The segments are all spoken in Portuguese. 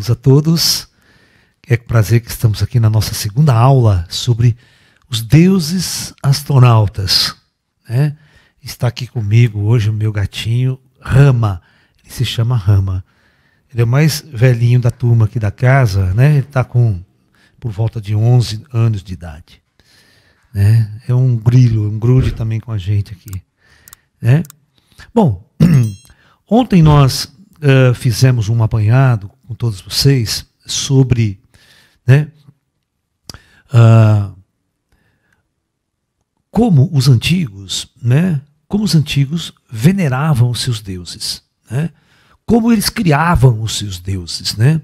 bem a todos. É com prazer que estamos aqui na nossa segunda aula sobre os deuses astronautas. Né? Está aqui comigo hoje o meu gatinho Rama. Ele se chama Rama. Ele é o mais velhinho da turma aqui da casa, né? Ele está com por volta de 11 anos de idade. Né? É um grilo, um grude também com a gente aqui. Né? Bom, ontem nós uh, fizemos um apanhado com todos vocês sobre né, ah, como os antigos, né, como os antigos veneravam os seus deuses, né, como eles criavam os seus deuses, né,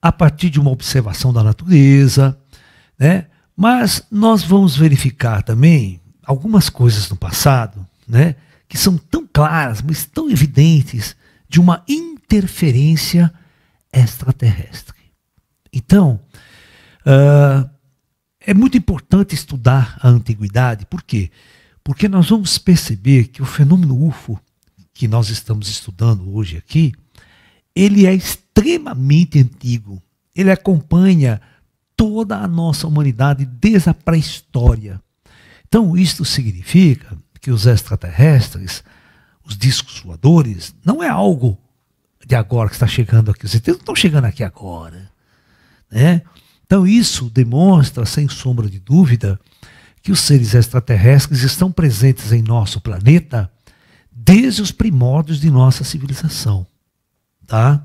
a partir de uma observação da natureza, né, mas nós vamos verificar também algumas coisas no passado, né, que são tão claras, mas tão evidentes de uma interferência extraterrestre. Então, uh, é muito importante estudar a antiguidade, por quê? Porque nós vamos perceber que o fenômeno UFO que nós estamos estudando hoje aqui, ele é extremamente antigo. Ele acompanha toda a nossa humanidade desde a pré-história. Então, isto significa que os extraterrestres, os discos voadores, não é algo de agora que está chegando aqui. Os ETs não estão chegando aqui agora. Né? Então, isso demonstra, sem sombra de dúvida, que os seres extraterrestres estão presentes em nosso planeta desde os primórdios de nossa civilização. Tá?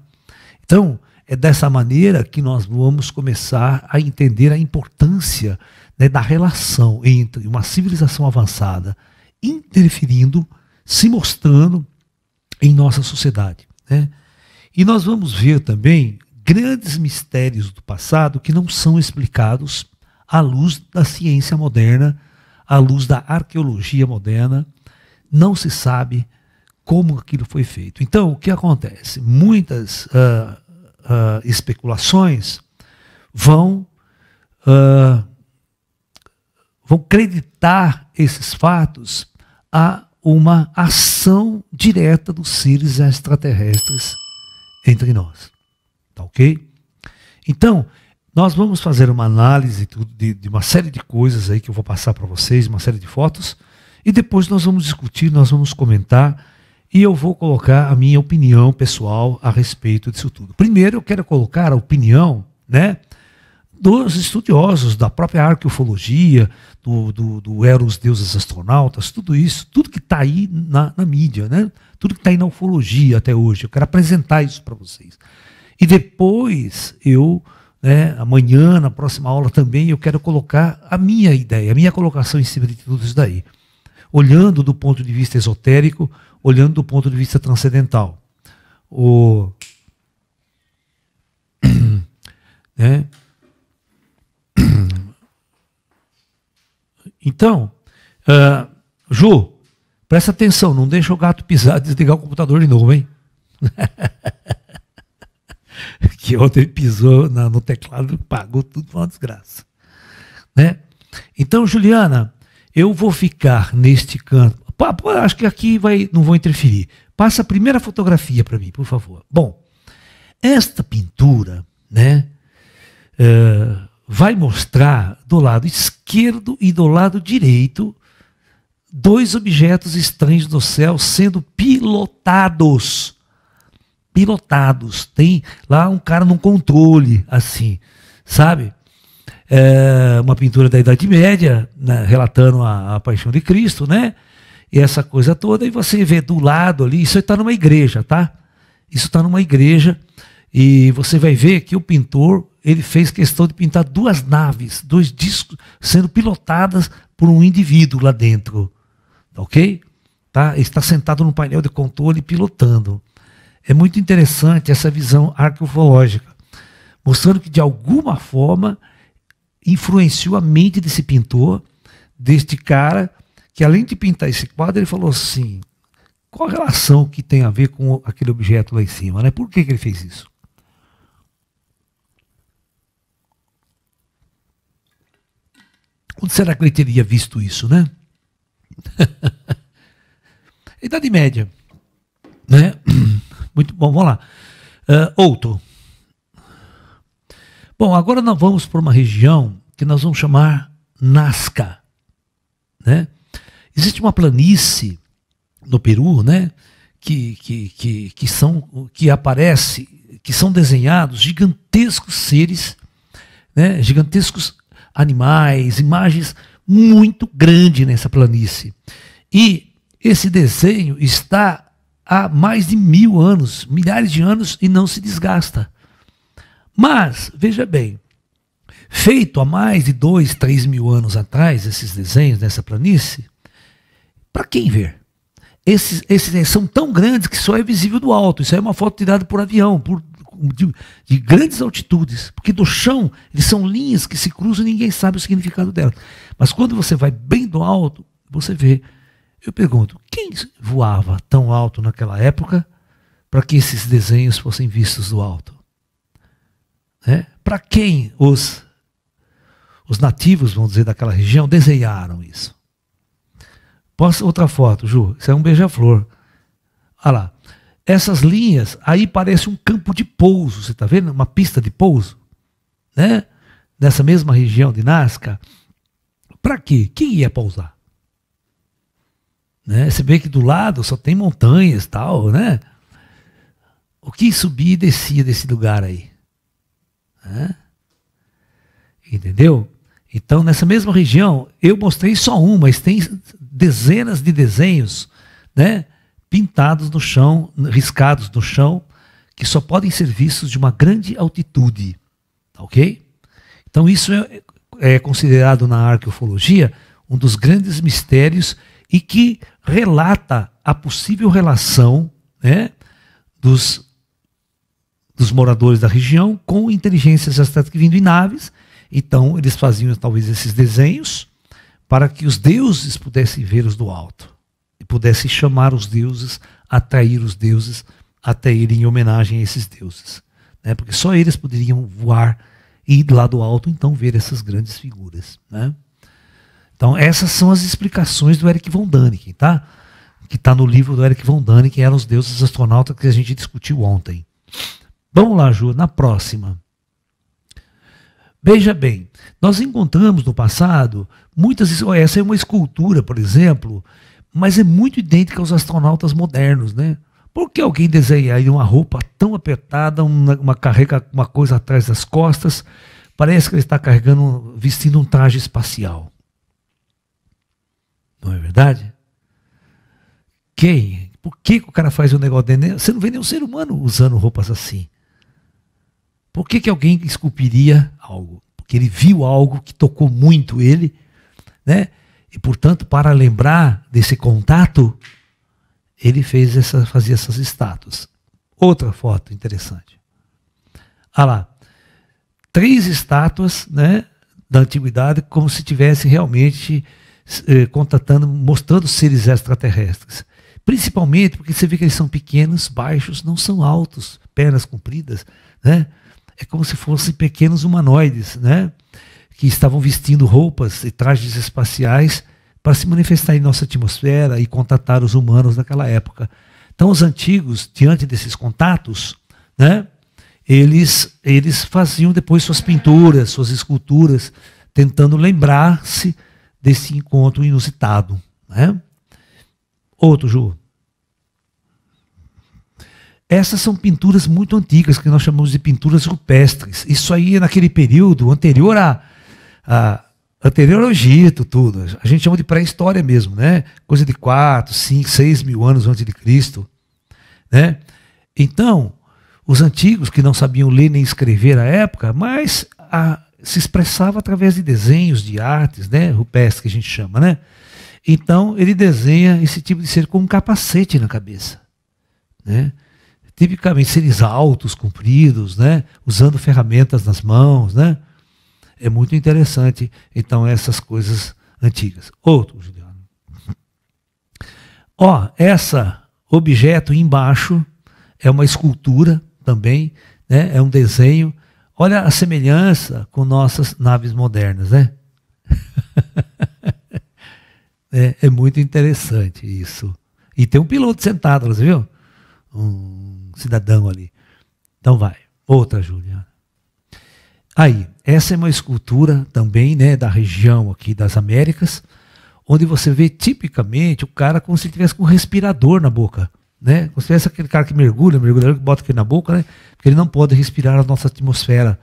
Então, é dessa maneira que nós vamos começar a entender a importância né, da relação entre uma civilização avançada interferindo, se mostrando em nossa sociedade. Né? E nós vamos ver também grandes mistérios do passado que não são explicados à luz da ciência moderna, à luz da arqueologia moderna. Não se sabe como aquilo foi feito. Então, o que acontece? Muitas uh, uh, especulações vão. Uh, vão creditar esses fatos a uma ação direta dos seres extraterrestres entre nós. Tá ok? Então, nós vamos fazer uma análise de, de uma série de coisas aí que eu vou passar para vocês, uma série de fotos, e depois nós vamos discutir, nós vamos comentar e eu vou colocar a minha opinião pessoal a respeito disso tudo. Primeiro, eu quero colocar a opinião, né? dos estudiosos da própria arqueofologia, do, do, do Eros Deuses Astronautas, tudo isso, tudo que está aí na, na, mídia, né? tudo que está aí na ufologia até hoje. Eu quero apresentar isso para vocês. E depois eu, né, amanhã, na próxima aula também, eu quero colocar a minha ideia, a minha colocação em cima de tudo isso daí. Olhando do ponto de vista esotérico, olhando do ponto de vista transcendental. O. né? Então, uh, Ju, presta atenção, não deixa o gato pisar, e desligar o computador de novo, hein? que ontem pisou na, no teclado, pagou tudo uma desgraça. Né? Então, Juliana, eu vou ficar neste canto. Acho que aqui vai, não vou interferir. Passa a primeira fotografia para mim, por favor. Bom, esta pintura, né? Ah, vai mostrar do lado esquerdo e do lado direito dois objetos estranhos no céu sendo pilotados. Pilotados. Tem lá um cara num controle, assim, sabe? É uma pintura da Idade Média, né, relatando a, a, paixão de Cristo, né? E essa coisa toda. E você vê do lado ali, isso está numa igreja, tá? Isso está numa igreja. E você vai ver que o pintor ele fez questão de pintar duas naves, dois discos, sendo pilotadas por um indivíduo lá dentro. Tá ok? Tá? Está sentado no painel de controle pilotando. É muito interessante essa visão arqueológica, mostrando que, de alguma forma, influenciou a mente desse pintor, deste cara, que além de pintar esse quadro, ele falou assim: qual a relação que tem a ver com aquele objeto lá em cima? Né? Por que, que ele fez isso? Onde será que ele teria visto isso, né? Idade Média, né? Muito bom, vamos lá. Uh, outro. Bom, agora nós vamos para uma região que nós vamos chamar Nazca, né? Existe uma planície no Peru, né? Que, que, que, que, são, que aparece, que são desenhados gigantescos seres, né? gigantescos animais, imagens muito grande nessa planície. E esse desenho está há mais de mil anos, milhares de anos, e não se desgasta. Mas, veja bem, feito há mais de dois, três mil anos atrás, esses desenhos nessa planície, para quem ver? Esses, esses são tão grandes que só é visível do alto. Isso é uma foto tirada por avião, por de, de, grandes altitudes, porque do chão eles são linhas que se cruzam e ninguém sabe o significado delas. Mas quando você vai bem do alto, você vê. Eu pergunto, quem voava tão alto naquela época para que esses desenhos fossem vistos do alto? Né? Para quem os, os nativos, vamos dizer, daquela região desenharam isso? Posso outra foto, Ju? Isso é um beija-flor. Olha lá essas linhas aí parece um campo de pouso, você está vendo? Uma pista de pouso, né? Nessa mesma região de Nazca. Para quê? Quem ia pousar? Né? Você vê que do lado só tem montanhas tal, né? O que subia e descia desse lugar aí? Né? Entendeu? Então, nessa mesma região, eu mostrei só uma, mas tem dezenas de desenhos, né? pintados no chão, riscados no chão, que só podem ser vistos de uma grande altitude. Tá ok? Então, isso é, é considerado na arqueofologia um dos grandes mistérios e que relata a possível relação né, dos, dos moradores da região com inteligências astrais que vindo em naves. Então, eles faziam talvez esses desenhos para que os deuses pudessem vê-los do alto e pudesse chamar os deuses, atrair os deuses, até irem em homenagem a esses deuses. Né? Porque só eles poderiam voar e ir lá do alto então ver essas grandes figuras. Né? Então essas são as explicações do Eric von Däniken, tá? que está no livro do Eric von Däniken, eram os deuses astronautas que a gente discutiu ontem. Vamos lá, Ju, na próxima. Veja bem, nós encontramos no passado muitas. Essa é uma escultura, por exemplo, mas é muito idêntica aos astronautas modernos, né? Por que alguém desenha aí uma roupa tão apertada, uma, uma, carrega, uma coisa atrás das costas? Parece que ele está carregando, vestindo um traje espacial. Não é verdade? Quem? Por que, o cara faz um negócio desse? Você não vê nenhum ser humano usando roupas assim. Por que, que alguém esculpiria algo? Porque ele viu algo que tocou muito ele, né? E, portanto, para lembrar desse contato, ele fez essa, fazia essas estátuas. Outra foto interessante. olha ah lá, três estátuas né, da antiguidade, como se tivessem realmente eh, contatando, mostrando seres extraterrestres. Principalmente porque você vê que eles são pequenos, baixos, não são altos, pernas compridas, né? É como se fossem pequenos humanoides, né? Que estavam vestindo roupas e trajes espaciais para se manifestar em nossa atmosfera e contatar os humanos daquela época. Então, os antigos, diante desses contatos, né, eles, eles faziam depois suas pinturas, suas esculturas, tentando lembrar-se desse encontro inusitado. Né? Outro, Ju. Essas são pinturas muito antigas, que nós chamamos de pinturas rupestres. Isso aí é naquele período anterior à à anterior ao Egito, tudo. A gente chama de pré-história mesmo, né? Coisa de 4, 5, 6 mil anos antes de Cristo. Né? Então, os antigos que não sabiam ler nem escrever à época, mas a, se expressava através de desenhos, de artes, né? Rupestre que a gente chama, né? Então, ele desenha esse tipo de ser com um capacete na cabeça, né? Tipicamente seres altos, compridos, né? Usando ferramentas nas mãos, né? é muito interessante, então, essas coisas antigas. Outro, Juliano. Ó, essa objeto embaixo é uma escultura também, né? é um desenho. Olha a semelhança com nossas naves modernas, né? é, é, muito interessante isso. E tem um piloto sentado, você viu? Um cidadão ali. Então vai. Outra, Juliana. Aí, essa é uma escultura também né, da região aqui das Américas, onde você vê tipicamente o cara como se tivesse com um respirador na boca. Né? Como se tivesse aquele cara que mergulha, mergulhador que bota aqui na boca, né? porque ele não pode respirar a nossa atmosfera,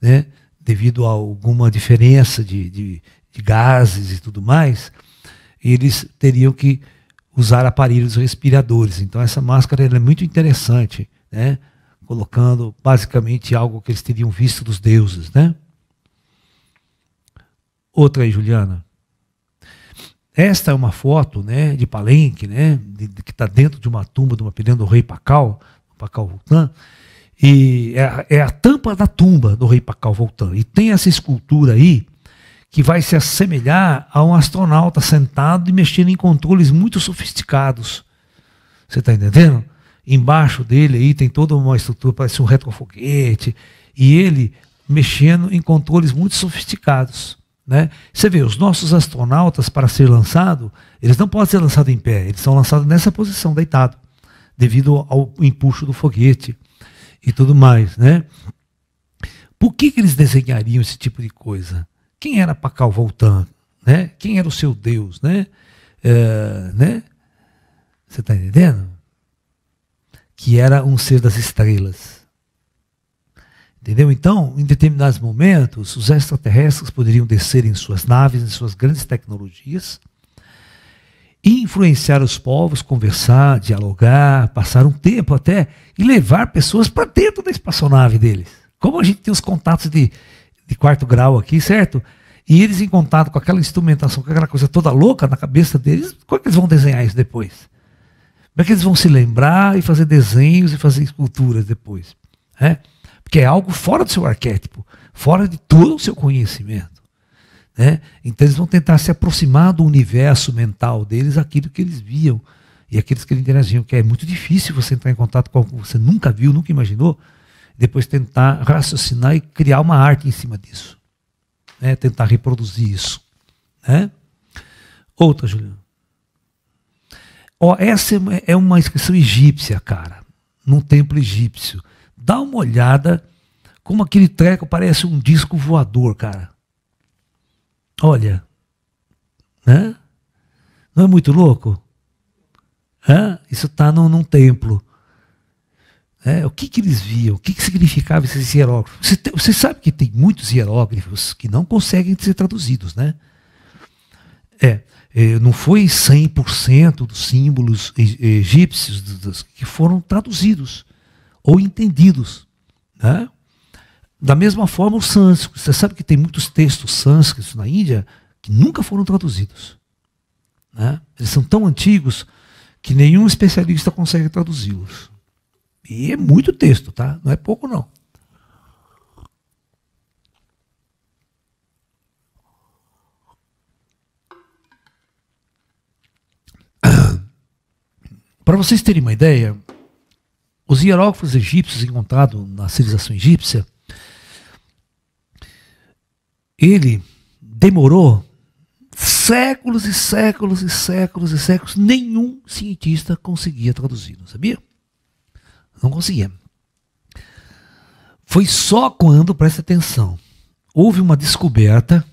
né? devido a alguma diferença de, de, de gases e tudo mais, eles teriam que usar aparelhos respiradores. Então essa máscara é muito interessante, né? colocando basicamente algo que eles teriam visto dos deuses, né? Outra aí, Juliana. Esta é uma foto, né, de Palenque, né, de, de, que está dentro de uma tumba de uma do rei Pacal, Pacal Vultan, e é, é, a tampa da tumba do rei Pacal Vultan. E tem essa escultura aí que vai se assemelhar a um astronauta sentado e mexendo em controles muito sofisticados. Você está entendendo? Embaixo dele aí tem toda uma estrutura, parece um retrofoguete. E ele mexendo em controles muito sofisticados. Né? Você vê, os nossos astronautas, para ser lançado, eles não podem ser lançados em pé, eles são lançados nessa posição, deitado, devido ao empuxo do foguete e tudo mais. Né? Por que, que eles desenhariam esse tipo de coisa? Quem era Pacal Voltan? Né? Quem era o seu Deus? Né? É, né? Você está entendendo? era um ser das estrelas. Entendeu? Então, em determinados momentos, os extraterrestres poderiam descer em suas naves, em suas grandes tecnologias, e influenciar os povos, conversar, dialogar, passar um tempo até, e levar pessoas para dentro da espaçonave deles. Como a gente tem os contatos de, de quarto grau aqui, certo? E eles em contato com aquela instrumentação, com aquela coisa toda louca na cabeça deles, como é que eles vão desenhar isso depois? Como é que eles vão se lembrar e fazer desenhos e fazer esculturas depois? Né? Porque é algo fora do seu arquétipo, fora de todo o seu conhecimento. Né? Então eles vão tentar se aproximar do universo mental deles, aquilo que eles viam e aqueles que eles interagiam, que é muito difícil você entrar em contato com algo que você nunca viu, nunca imaginou, depois tentar raciocinar e criar uma arte em cima disso. Né? Tentar reproduzir isso. Né? Outra, Juliana. Ó, essa é, é uma inscrição egípcia, cara, num templo egípcio. Dá uma olhada como aquele treco parece um disco voador, cara. Olha, né? Não é muito louco? Hã? Isso está num, num, templo. É, o que, que eles viam? O que, que significava esses hieróglifos? Você, tem, você, sabe que tem muitos hieróglifos que não conseguem ser traduzidos, né? É. É, não foi 100% dos símbolos egípcios que foram traduzidos ou entendidos. Né? Da mesma forma, o sânscrito. Você sabe que tem muitos textos sânscritos na Índia que nunca foram traduzidos. Né? Eles são tão antigos que nenhum especialista consegue traduzi-los. E é muito texto, tá? Não é pouco, não. Para vocês terem uma ideia, os hieróglifos egípcios encontrados na civilização egípcia, ele demorou séculos e séculos e séculos e séculos, nenhum cientista conseguia traduzir, não sabia? Não conseguia. Foi só quando, presta atenção, houve uma descoberta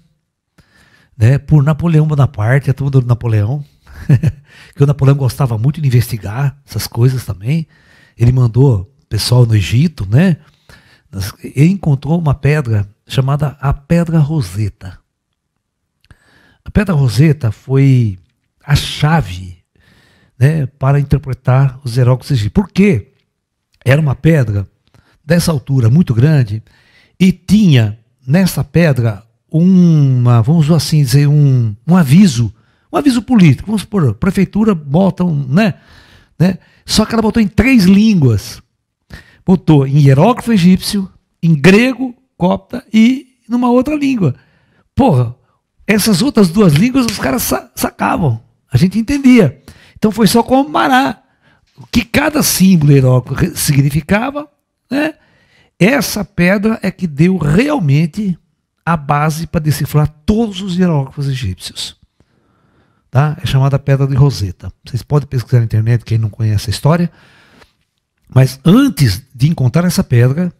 né, por Napoleão Bonaparte, a turma do Napoleão, que o Napoleão gostava muito de investigar essas coisas também. Ele mandou pessoal no Egito, né? Ele encontrou uma pedra chamada a Pedra Roseta. A Pedra Roseta foi a chave né, para interpretar os Heróclitos egípcios. Por quê? Era uma pedra dessa altura muito grande e tinha nessa pedra uma, vamos assim dizer, um, um aviso um aviso político, vamos supor, prefeitura bota um, né? né? Só que ela botou em três línguas. Botou em hierógrafo egípcio, em grego, copta e numa outra língua. Porra, essas outras duas línguas os caras sacavam. A gente entendia. Então foi só comparar o que cada símbolo hieróglifo significava, né? Essa pedra é que deu realmente a base para decifrar todos os hieróglifos egípcios tá? é chamada Pedra de Roseta. Vocês podem pesquisar na internet, quem não conhece a história. Mas antes de encontrar essa pedra,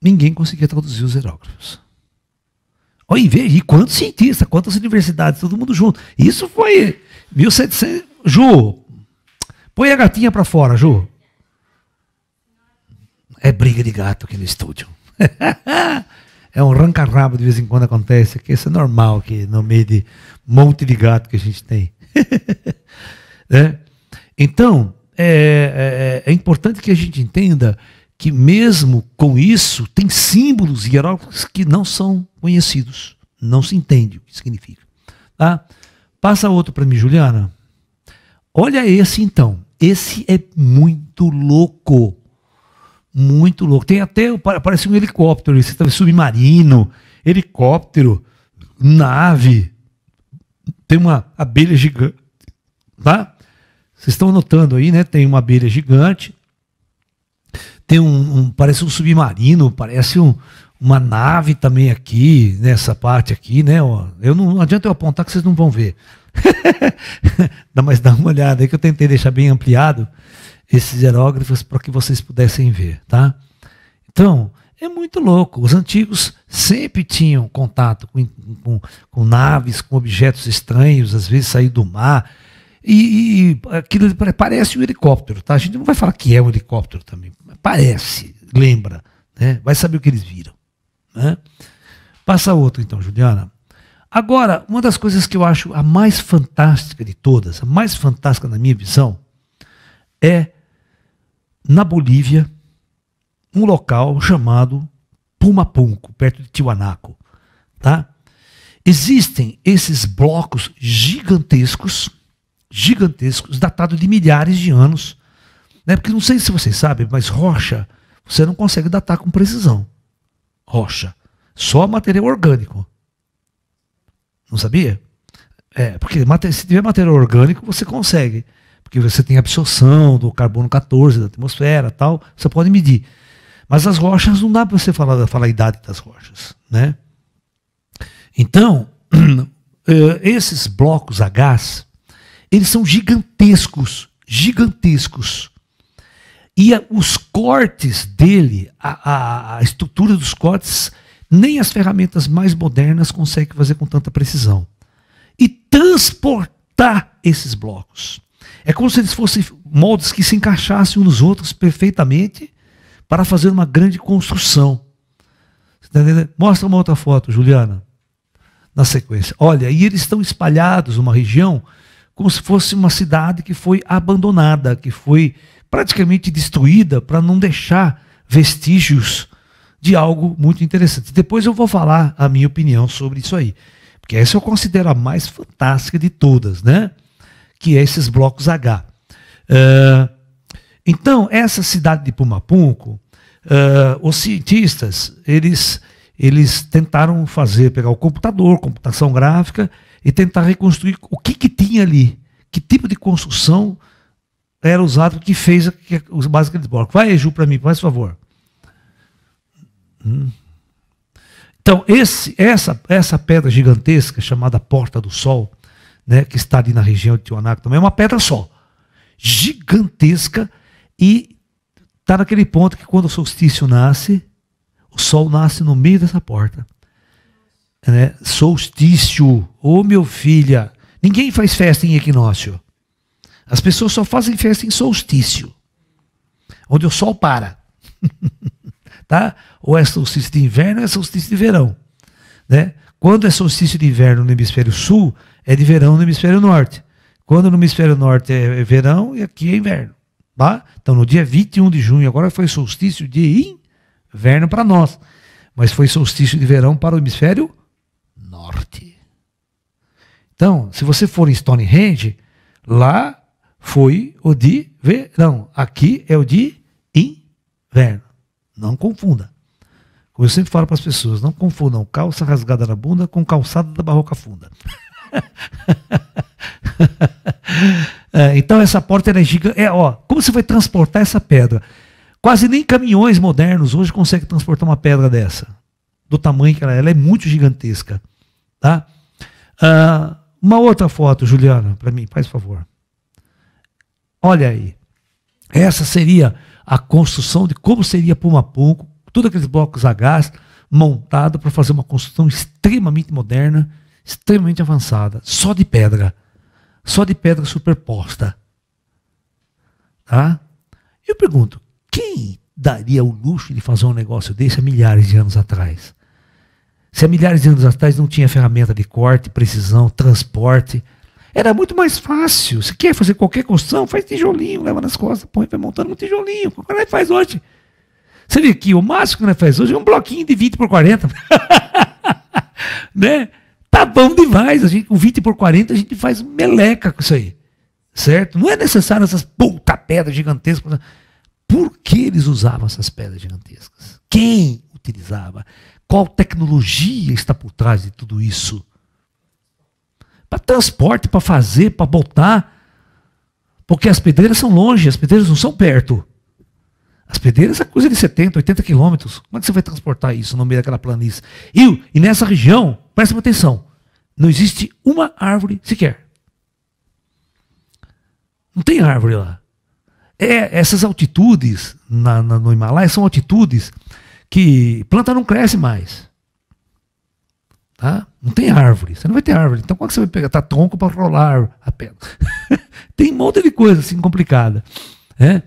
ninguém conseguia traduzir os hierógrafos. Olha, e quantos cientistas, quantas universidades, todo mundo junto. Isso foi 1700. Ju, põe a gatinha para fora, Ju. É briga de gato aqui no estúdio. é um ranca-rabo de vez em quando acontece, que isso é normal aqui no meio de monte de gato que a gente tem. né? Então, é, é, é, é, importante que a gente entenda que mesmo com isso, tem símbolos hieráticos que não são conhecidos. Não se entende o que significa. Tá? Passa outro para mim, Juliana. Olha esse então. Esse é muito louco. Muito louco. Tem até, parece um helicóptero, esse submarino, helicóptero, nave. Tem uma abelha gigante, tá? Vocês estão notando aí, né? Tem uma abelha gigante. Tem um, um parece um submarino, parece um, uma nave também aqui, nessa parte aqui, né? Eu não, não adianta eu apontar que vocês não vão ver. dá, mais dá uma olhada aí que eu tentei deixar bem ampliado esses hieróglifos para que vocês pudessem ver, tá? Então, é muito louco. Os antigos sempre tinham contato com, com, com naves, com objetos estranhos, às vezes sair do mar. E, e, aquilo parece um helicóptero, tá? A gente não vai falar que é um helicóptero também. Parece, lembra, né? Vai saber o que eles viram, né? Passa outro então, Juliana. Agora, uma das coisas que eu acho a mais fantástica de todas, a mais fantástica na minha visão, é na Bolívia, um local chamado Pumapunco, perto de Tiwanaku, tá? Existem esses blocos gigantescos, gigantescos, datados de milhares de anos, né? Porque não sei se vocês sabem, mas rocha você não consegue datar com precisão. Rocha, só material orgânico. Não sabia? É, porque se tiver material orgânico, você consegue porque você tem absorção do carbono 14 da atmosfera tal, você pode medir. Mas as rochas não dá para você falar, falar a idade das rochas. Né? Então, eh, esses blocos a gás, eles são gigantescos, gigantescos. E os cortes dele, a, a, a estrutura dos cortes, nem as ferramentas mais modernas conseguem fazer com tanta precisão. E transportar esses blocos. É como se eles fossem moldes que se encaixassem uns nos outros perfeitamente para fazer uma grande construção. Tá Mostra uma outra foto, Juliana, na sequência. Olha, e eles estão espalhados numa região como se fosse uma cidade que foi abandonada, que foi praticamente destruída para não deixar vestígios de algo muito interessante. Depois eu vou falar a minha opinião sobre isso aí, porque essa eu considero a mais fantástica de todas, né? que é esses blocos H. Uh, então, essa cidade de Pumapunco, uh, os cientistas, eles, eles tentaram fazer, pegar o computador, computação gráfica, e tentar reconstruir o que, que tinha ali, que tipo de construção era usado que fez é os básicos aqueles blocos. Vai, Eju, para mim, faz favor. Hum. Então, esse, essa, essa pedra gigantesca chamada Porta do Sol, né, que está ali na região de Tiwanaku também, é uma pedra só, gigantesca, e está naquele ponto que quando o solstício nasce, o sol nasce no meio dessa porta. É, né? Solstício, ô oh, meu filha, ninguém faz festa em equinócio. As pessoas só fazem festa em solstício, onde o sol para. tá? Ou é solstício de inverno ou é solstício de verão. Né? Quando é solstício de inverno no hemisfério sul, é de verão no hemisfério norte. Quando no hemisfério norte é, é verão e aqui é inverno. Tá? Então, no dia 21 de junho, agora foi solstício de inverno para nós, mas foi solstício de verão para o hemisfério norte. Então, se você for em Stonehenge, lá foi o de verão, aqui é o de inverno. Não confunda. Como eu sempre falo para as pessoas, não confundam calça rasgada na bunda com calçada da barroca funda é, então essa porta era é gigante. É, ó, como você vai transportar essa pedra? Quase nem caminhões modernos hoje conseguem transportar uma pedra dessa. Do tamanho que ela é. Ela é muito gigantesca. Tá? Uh, uma outra foto, Juliana, para mim, faz favor. Olha aí. Essa seria a construção de como seria Pumapunco, todos aqueles blocos a gás montado para fazer uma construção extremamente moderna extremamente avançada, só de pedra, só de pedra superposta. Tá? Eu pergunto, quem daria o luxo de fazer um negócio desse há milhares de anos atrás? Se há milhares de anos atrás não tinha ferramenta de corte, precisão, transporte, era muito mais fácil. Se quer fazer qualquer construção, faz tijolinho, leva nas costas, põe, vai montando um tijolinho. O cara faz hoje. Você vê que o máximo que nós faz hoje é um bloquinho de 20 por 40. né? bom demais. A gente, com 20 por 40 a gente faz meleca com isso aí. Certo? Não é necessário essas puta pedras gigantescas. Por que eles usavam essas pedras gigantescas? Quem utilizava? Qual tecnologia está por trás de tudo isso? Para transporte, para fazer, para botar. Porque as pedreiras são longe, as pedreiras não são perto. As pedreiras é coisa de 70, 80 quilômetros. Como é que você vai transportar isso no meio daquela planície? E, e nessa região, presta atenção, não existe uma árvore sequer. Não tem árvore lá. É, essas altitudes na, na, no Himalaia são altitudes que planta não cresce mais. Tá? Não tem árvore, você não vai ter árvore. Então, como que você vai pegar? Tá tronco para rolar a pedra. tem um monte de coisa assim complicada. né?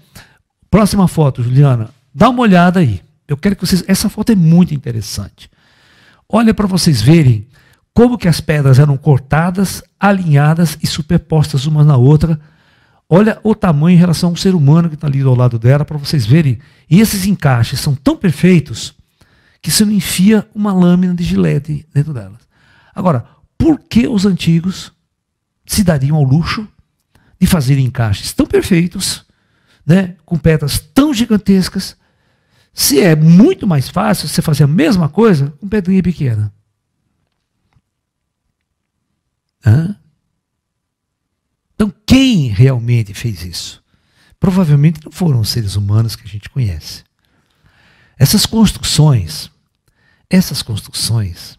Próxima foto, Juliana. Dá uma olhada aí. Eu quero que vocês. Essa foto é muito interessante. Olha para vocês verem como que as pedras eram cortadas, alinhadas e superpostas uma na outra. Olha o tamanho em relação ao ser humano que está ali ao lado dela, para vocês verem. E esses encaixes são tão perfeitos que você não enfia uma lâmina de gilete dentro delas. Agora, por que os antigos se dariam ao luxo de fazer encaixes tão perfeitos, né, com pedras tão gigantescas, se é muito mais fácil você fazer a mesma coisa com pedrinha pequena? quem realmente fez isso? Provavelmente não foram os seres humanos que a gente conhece. Essas construções, essas construções,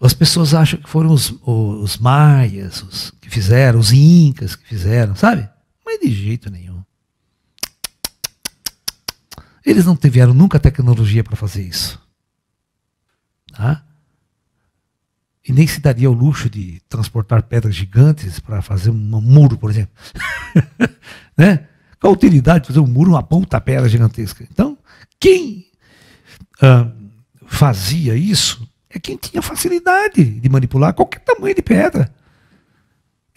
as pessoas acham que foram os, os maias os que fizeram, os incas que fizeram, sabe? Mas de jeito nenhum. Eles não tiveram nunca tecnologia para fazer isso. Tá? e nem se daria o luxo de transportar pedras gigantes para fazer um muro, por exemplo. né? Qual a utilidade de fazer um muro, uma ponta pedra gigantesca? Então, quem ah, fazia isso é quem tinha facilidade de manipular qualquer tamanho de pedra.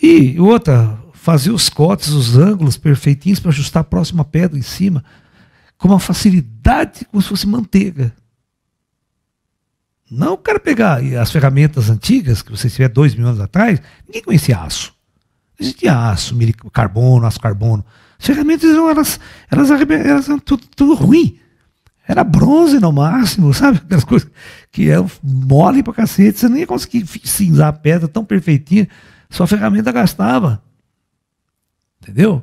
E outra, fazer os cortes, os ângulos perfeitinhos para ajustar a próxima pedra em cima, com uma facilidade como se fosse manteiga. Não o cara pegar as ferramentas antigas, que você tiver dois mil anos atrás, ninguém conhecia aço. existia aço, carbono, aço carbono. As ferramentas eram, elas, elas, elas eram tudo, tudo ruim. Era bronze no máximo, sabe? Aquelas coisas que é mole pra cacete. Você nem ia conseguir cinzar a pedra tão perfeitinha. Sua ferramenta gastava. Entendeu?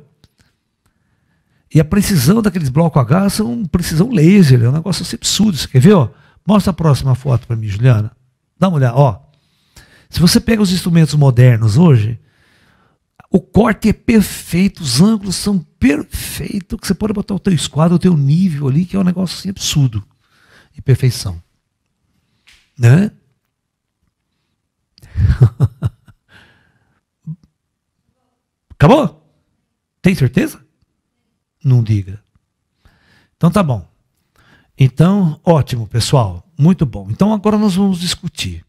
E a precisão daqueles blocos H são precisão laser. É um negócio absurdo. Você quer ver? Ó? Mostra a próxima foto para mim, Juliana. Dá uma olhada, ó. Se você pega os instrumentos modernos hoje, o corte é perfeito, os ângulos são perfeitos, que você pode botar o teu esquadro, o teu nível ali, que é um negócio assim absurdo Imperfeição, perfeição. Né? Acabou? Tem certeza? Não diga. Então tá bom. Então, ótimo, pessoal, muito bom. Então agora nós vamos discutir